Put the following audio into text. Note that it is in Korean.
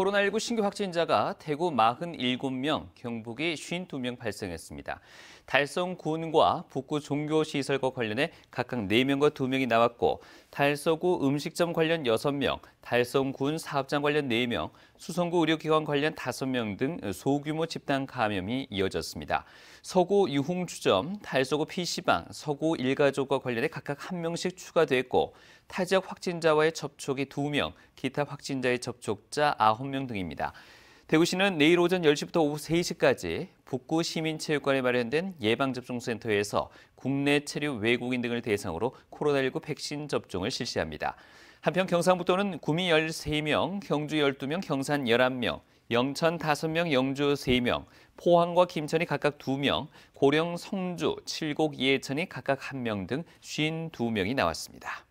코로나19 신규 확진자가 대구 47명, 경북이 52명 발생했습니다. 달성군과 북구 종교시설과 관련해 각각 4명과 2명이 나왔고 달서구 음식점 관련 6명, 달성군 사업장 관련 4명, 수성구 의료기관 관련 5명 등 소규모 집단 감염이 이어졌습니다. 서구 유흥주점, 달서구 PC방, 서구 일가족과 관련해 각각 1명씩 추가됐고 타 지역 확진자와의 접촉이 2명, 기타 확진자의 접촉자 9명, 운명 등입니다. 대구시는 내일 오전 10시부터 오후 3시까지 북구 시민체육관에 마련된 예방접종센터에서 국내 체류 외국인 등을 대상으로 코로나19 백신 접종을 실시합니다. 한편 경상북도는 구미 13명, 경주 12명, 경산 11명, 영천 5명, 영주 3명, 포항과 김천이 각각 2명, 고령, 성주, 칠곡, 예천이 각각 1명 등 52명이 나왔습니다.